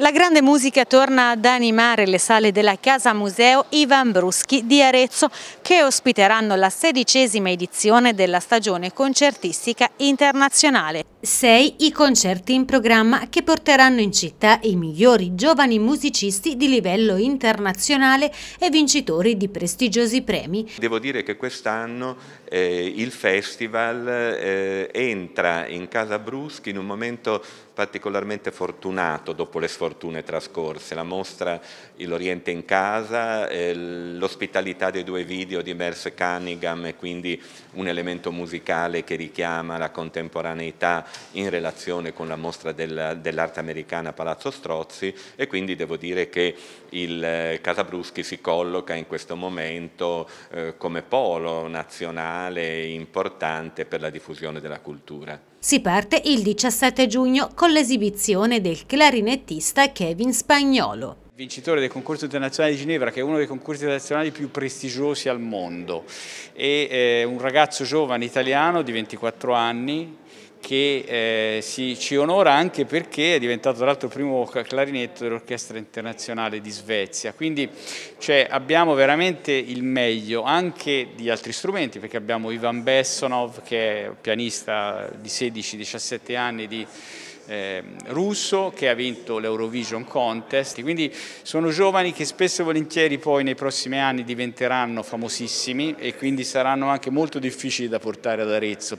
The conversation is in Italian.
La grande musica torna ad animare le sale della Casa Museo Ivan Bruschi di Arezzo che ospiteranno la sedicesima edizione della stagione concertistica internazionale. Sei i concerti in programma che porteranno in città i migliori giovani musicisti di livello internazionale e vincitori di prestigiosi premi. Devo dire che quest'anno eh, il festival eh, entra in Casa Bruschi in un momento particolarmente fortunato dopo le sfortune fortune trascorse, la mostra L'Oriente in casa, eh, l'ospitalità dei due video di Merce Cunningham e quindi un elemento musicale che richiama la contemporaneità in relazione con la mostra del, dell'arte americana Palazzo Strozzi e quindi devo dire che il eh, Casabruschi si colloca in questo momento eh, come polo nazionale importante per la diffusione della cultura. Si parte il 17 giugno con l'esibizione del clarinettista giornalista Kevin Spagnolo vincitore del concorso internazionale di Ginevra, che è uno dei concorsi internazionali più prestigiosi al mondo, è eh, un ragazzo giovane italiano di 24 anni che eh, si, ci onora anche perché è diventato tra l'altro il primo clarinetto dell'Orchestra Internazionale di Svezia, quindi cioè, abbiamo veramente il meglio anche di altri strumenti, perché abbiamo Ivan Bessonov che è pianista di 16-17 anni di eh, russo che ha vinto l'Eurovision Contest, quindi sono giovani che spesso e volentieri poi nei prossimi anni diventeranno famosissimi e quindi saranno anche molto difficili da portare ad Arezzo.